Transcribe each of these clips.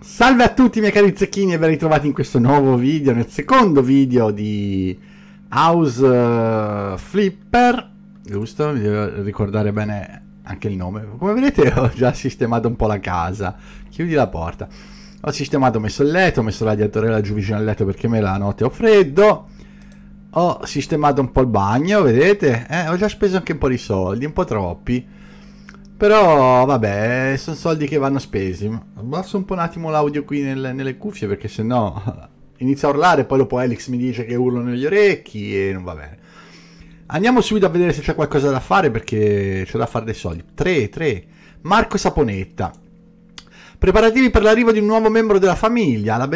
Salve a tutti miei cari zecchini e ben ritrovati in questo nuovo video, nel secondo video di House eh, Flipper, giusto? Mi devo ricordare bene anche il nome. Come vedete ho già sistemato un po' la casa, chiudi la porta. Ho sistemato, ho messo il letto, ho messo il radiatore laggiù vicino al letto perché me la notte ho freddo ho sistemato un po' il bagno, vedete? Eh, ho già speso anche un po' di soldi, un po' troppi. Però vabbè, sono soldi che vanno spesi. Abbasso un po' un attimo l'audio qui nel, nelle cuffie perché sennò inizio a urlare, poi dopo Alex mi dice che urlo negli orecchi e non va bene. Andiamo subito a vedere se c'è qualcosa da fare perché c'è da fare dei soldi. 3, 3. Marco Saponetta. Preparativi per l'arrivo di un nuovo membro della famiglia. La,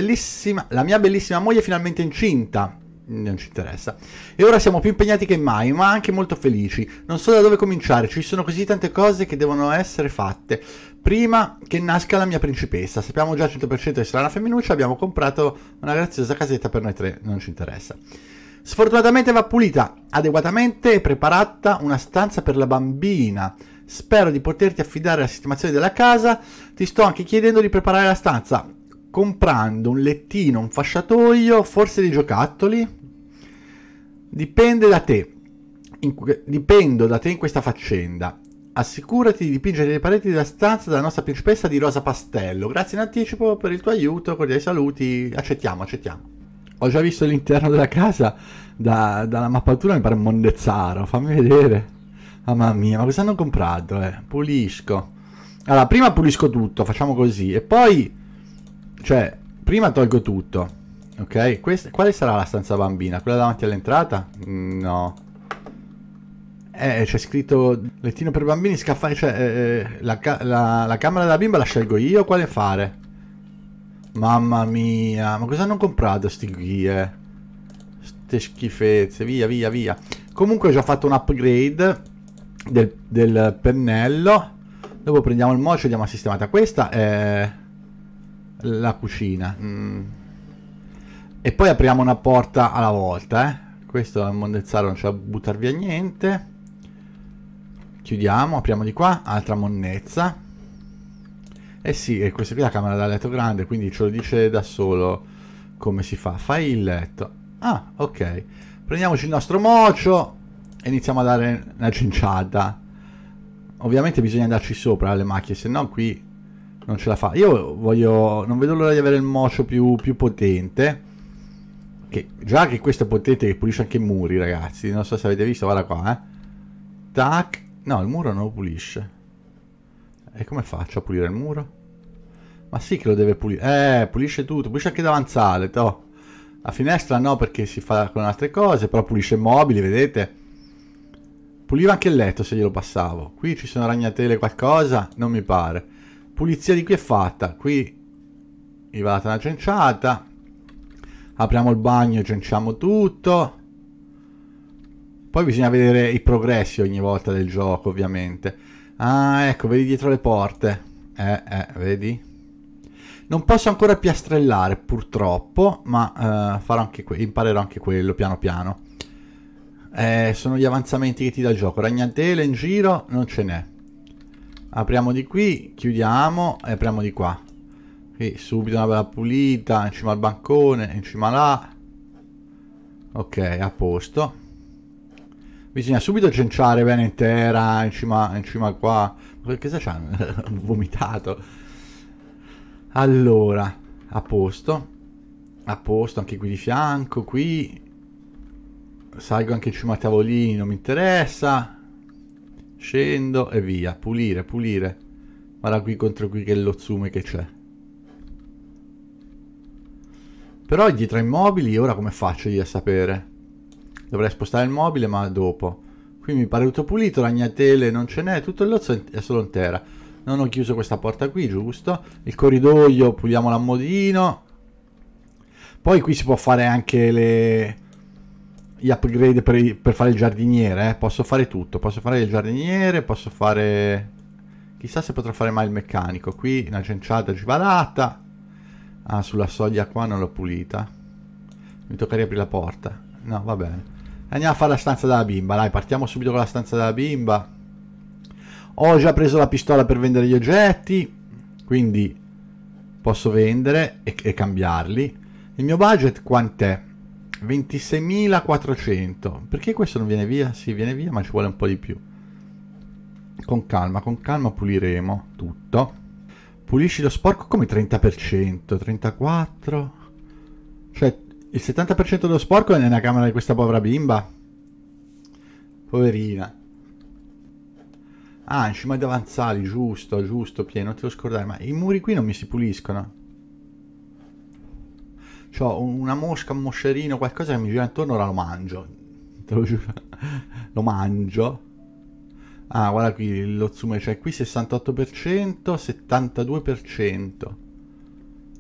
la mia bellissima moglie è finalmente incinta non ci interessa. E ora siamo più impegnati che mai, ma anche molto felici. Non so da dove cominciare, ci sono così tante cose che devono essere fatte. Prima che nasca la mia principessa, sappiamo già 100% che sarà una femminuccia, abbiamo comprato una graziosa casetta per noi tre, non ci interessa. Sfortunatamente va pulita adeguatamente preparata una stanza per la bambina. Spero di poterti affidare la sistemazione della casa. Ti sto anche chiedendo di preparare la stanza comprando un lettino, un fasciatoio, forse dei giocattoli. Dipende da te. In, dipendo da te in questa faccenda. Assicurati di dipingere le pareti della stanza della nostra principessa di rosa pastello. Grazie in anticipo per il tuo aiuto, cordiali saluti. Accettiamo, accettiamo. Ho già visto l'interno della casa da, dalla mappatura, mi pare un mondezzaro. Fammi vedere. Mamma mia, ma cosa hanno comprato? Eh? Pulisco. Allora, prima pulisco tutto, facciamo così. E poi... Cioè, prima tolgo tutto. Ok, Questa, quale sarà la stanza bambina? Quella davanti all'entrata? No. Eh, eh c'è scritto lettino per bambini, scaffale, cioè eh, eh la, la, la, camera della bimba la scelgo io, quale fare? Mamma mia, ma cosa hanno comprato sti guie? Eh? Ste schifezze, via, via, via. Comunque ho già fatto un upgrade del, del pennello. Dopo prendiamo il mocio e diamo a sistemata. Questa è la cucina. Mm. E poi apriamo una porta alla volta, eh. Questo è mondezzaro, non c'è da buttare via niente. Chiudiamo, apriamo di qua, altra monnezza. Eh sì, e questa qui è la camera da letto grande, quindi ce lo dice da solo come si fa. Fai il letto. Ah, ok. Prendiamoci il nostro mocio e iniziamo a dare una cinciata. Ovviamente bisogna andarci sopra alle macchie, se no qui non ce la fa. Io voglio... non vedo l'ora di avere il mocio più, più potente che già che questo è potente che pulisce anche i muri, ragazzi. Non so se avete visto, guarda qua, eh. Tac. No, il muro non lo pulisce. E come faccio a pulire il muro? Ma sì che lo deve pulire. Eh, pulisce tutto. Pulisce anche davanzale, to. La finestra no, perché si fa con altre cose. Però pulisce i mobili, vedete? Puliva anche il letto se glielo passavo. Qui ci sono ragnatele qualcosa? Non mi pare. Pulizia di qui è fatta. Qui... Mi va la cenciata apriamo il bagno, cianciamo tutto. Poi bisogna vedere i progressi ogni volta del gioco, ovviamente. Ah, ecco, vedi dietro le porte. Eh, eh, vedi? Non posso ancora piastrellare, purtroppo, ma eh, farò anche imparerò anche quello, piano piano. Eh, sono gli avanzamenti che ti dà il gioco. Ragnatele in giro non ce n'è. Apriamo di qui, chiudiamo e apriamo di qua. Qui subito una bella pulita, in cima al bancone, in cima là. Ok, a posto. Bisogna subito cenciare bene intera, in cima, in cima qua. Ma che c'ha? Vomitato. Allora, a posto. A posto anche qui di fianco, qui. Salgo anche in cima ai tavolini, non mi interessa. Scendo e via. Pulire, pulire. Guarda qui contro qui che è lo zoom che c'è. Però è dietro ai mobili, ora come faccio io a sapere? Dovrei spostare il mobile, ma dopo. Qui mi pare tutto pulito, ragnatele non ce n'è, tutto il lozzo è solo intera. Non ho chiuso questa porta qui, giusto? Il corridoio, puliamo l'ammodino. Poi qui si può fare anche le... gli upgrade per, per fare il giardiniere, eh? Posso fare tutto, posso fare il giardiniere, posso fare... Chissà se potrò fare mai il meccanico. Qui una cenciata givalata. Ah, sulla soglia qua non l'ho pulita. Mi tocca riaprire la porta. No, va bene. Andiamo a fare la stanza della bimba. Dai, partiamo subito con la stanza della bimba. Ho già preso la pistola per vendere gli oggetti. Quindi posso vendere e, e cambiarli. Il mio budget quant'è? 26.400. Perché questo non viene via? Sì, viene via, ma ci vuole un po' di più. Con calma, con calma puliremo tutto. Pulisci lo sporco come 30%, 34%. Cioè, il 70% dello sporco è nella camera di questa povera bimba. Poverina. Ah, in cima ai avanzali, giusto, giusto, pieno, non te lo scordare. Ma i muri qui non mi si puliscono. C'ho una mosca, un moscerino, qualcosa che mi gira intorno, ora lo mangio. Te lo giuro. lo mangio. Ah, guarda qui lo zoom, c'è cioè qui 68%, 72%.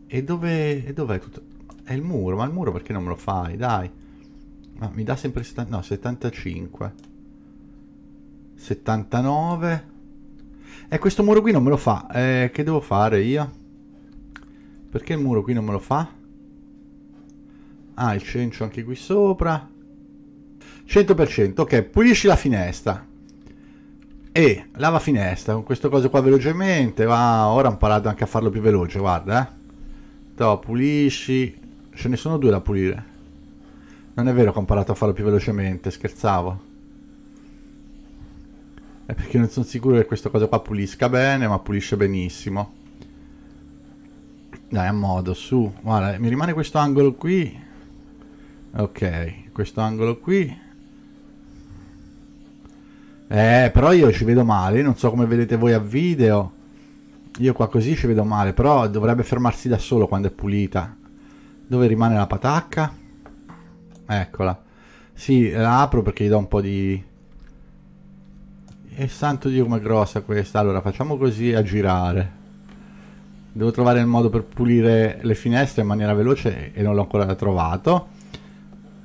E dove e dov'è tutto? È il muro, ma il muro perché non me lo fai? Dai. Ma mi dà sempre 70, no, 75. 79. E questo muro qui non me lo fa. Eh, che devo fare io? Perché il muro qui non me lo fa? Ah, il cencio anche qui sopra. 100%, ok, pulisci la finestra e lava finestra con questo coso qua velocemente va ora ho imparato anche a farlo più veloce guarda eh to, pulisci ce ne sono due da pulire non è vero che ho imparato a farlo più velocemente scherzavo è perché non sono sicuro che questo coso qua pulisca bene ma pulisce benissimo dai a modo su guarda mi rimane questo angolo qui ok questo angolo qui eh, però io ci vedo male, non so come vedete voi a video. Io qua così ci vedo male, però dovrebbe fermarsi da solo quando è pulita. Dove rimane la patacca? Eccola. Sì, la apro perché gli do un po' di... E santo Dio com'è grossa questa. Allora, facciamo così a girare. Devo trovare il modo per pulire le finestre in maniera veloce e non l'ho ancora trovato.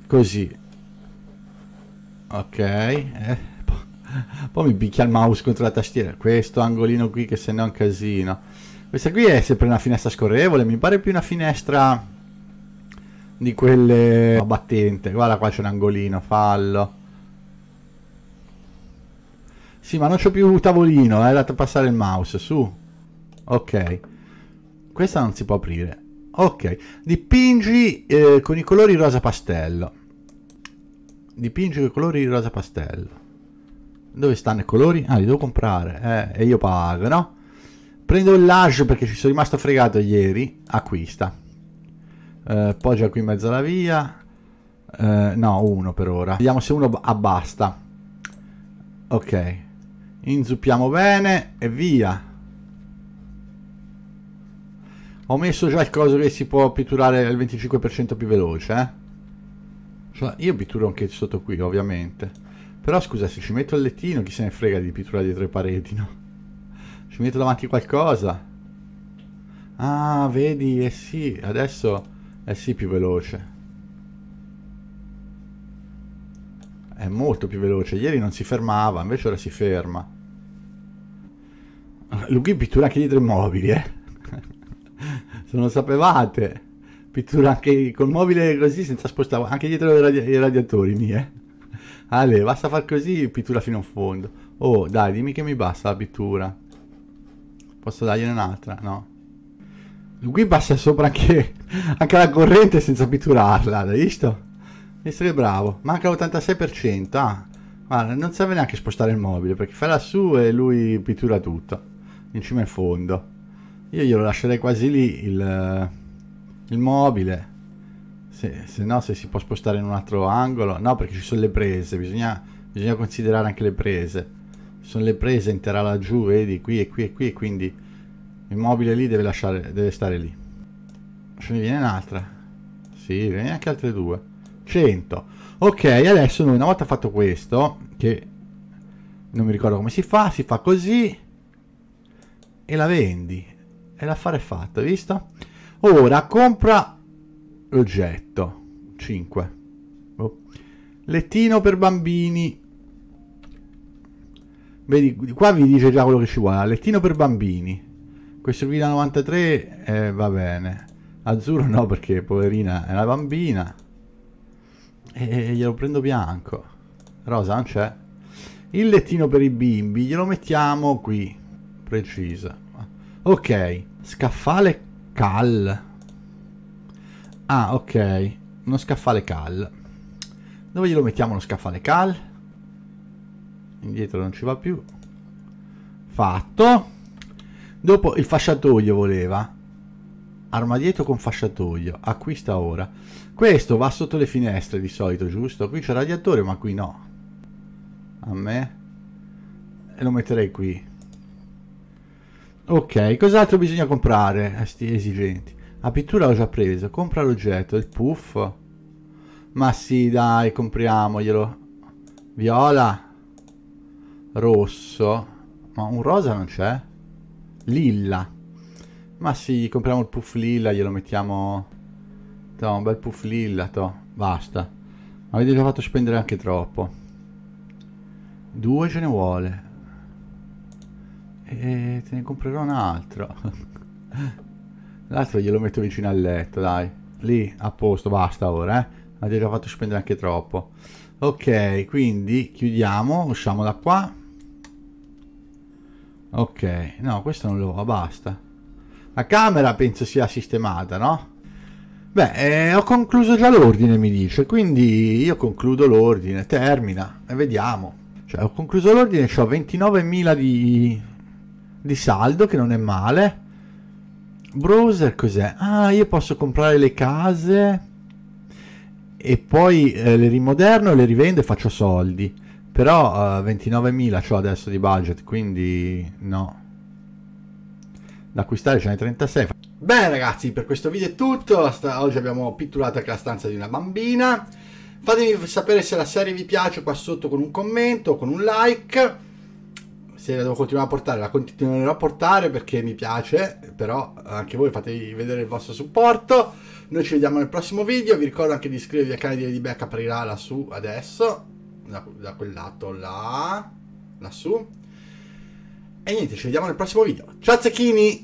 Così. Ok. Eh poi mi picchia il mouse contro la tastiera. Questo angolino qui che se no è un casino. Questa qui è sempre una finestra scorrevole, mi pare più una finestra di quelle battente. Guarda qua c'è un angolino, fallo. Sì, ma non c'ho più tavolino, eh, è eh, dato passare il mouse, su. Ok. Questa non si può aprire. Ok, dipingi eh, con i colori rosa pastello. Dipingi con i colori rosa pastello. Dove stanno i colori? Ah, li devo comprare. Eh, e io pago, no? Prendo il large perché ci sono rimasto fregato ieri. Acquista. Eh, poggia qui in mezzo alla via. Eh, no, uno per ora. Vediamo se uno abbasta. Ok. Inzuppiamo bene e via. Ho messo già il coso che si può pitturare al 25% più veloce, eh? Cioè, io pitturo anche sotto qui, ovviamente. Però scusa, se ci metto il lettino, chi se ne frega di pittura dietro le pareti, no? Ci metto davanti qualcosa. Ah, vedi, eh sì, adesso è eh sì più veloce. È molto più veloce. Ieri non si fermava, invece ora si ferma. Lughi pittura anche dietro i mobili, eh. se non lo sapevate. Pittura anche col mobile così senza spostare, anche dietro i, radi i radiatori mie. Eh. Ale, basta far così pittura fino a fondo. Oh, dai, dimmi che mi basta la pittura. Posso dargliene un'altra? No. Qui basta sopra anche, anche la corrente senza pitturarla, hai visto? Essere bravo. Manca l'86%. Ah, guarda, non serve neanche spostare il mobile, perché fai lassù e lui pittura tutto. In cima in fondo. Io glielo lascerei quasi lì il, eh, il mobile se, se no se si può spostare in un altro angolo no perché ci sono le prese bisogna, bisogna considerare anche le prese sono le prese intera laggiù vedi qui e qui e qui e quindi il mobile lì deve lasciare deve stare lì ce ne viene un'altra sì viene anche altre due 100 ok adesso noi una volta fatto questo che non mi ricordo come si fa si fa così e la vendi e l'affare è fatto visto ora compra oggetto 5 oh. lettino per bambini vedi qua vi dice già quello che ci vuole lettino per bambini questo qui da 93 eh, va bene azzurro no perché poverina è una bambina e glielo prendo bianco rosa non c'è il lettino per i bimbi glielo mettiamo qui precisa ok scaffale cal Ah, ok. Uno scaffale cal. Dove glielo mettiamo lo scaffale cal? Indietro non ci va più. Fatto. Dopo il fasciatoio voleva. Armadietto con fasciatoio. Acquista ora. Questo va sotto le finestre di solito, giusto? Qui c'è il radiatore, ma qui no. A me. E lo metterei qui. Ok, cos'altro bisogna comprare a sti esigenti? La pittura l'ho già presa. Compra l'oggetto, il puff. Ma sì, dai, compriamoglielo. Viola. Rosso. Ma un rosa non c'è? Lilla. Ma sì, compriamo il puff lilla, glielo mettiamo... To, un bel puff lilla, to. Basta. Ma avete già fatto spendere anche troppo. Due ce ne vuole. E te ne comprerò un altro. L'altro glielo metto vicino al letto, dai. Lì, a posto, basta ora, eh. Avete già fatto spendere anche troppo. Ok, quindi chiudiamo, usciamo da qua. Ok, no, questo non lo va, basta. La camera penso sia sistemata, no? Beh, eh, ho concluso già l'ordine, mi dice, quindi io concludo l'ordine, termina, e vediamo. Cioè, ho concluso l'ordine, ho 29.000 di, di saldo, che non è male. Browser cos'è? Ah, io posso comprare le case e poi eh, le rimoderno, le rivendo e faccio soldi. Però eh, 29.000 ho adesso di budget, quindi no. Da acquistare ce n'è 36. Bene ragazzi, per questo video è tutto. Oggi abbiamo pitturato anche la stanza di una bambina. Fatemi sapere se la serie vi piace qua sotto con un commento, o con un like se la devo continuare a portare, la continuerò a portare perché mi piace, però anche voi fatevi vedere il vostro supporto. Noi ci vediamo nel prossimo video, vi ricordo anche di iscrivervi al canale di Lady Beck, aprirà lassù adesso, da, da quel lato là, lassù. E niente, ci vediamo nel prossimo video. Ciao zecchini!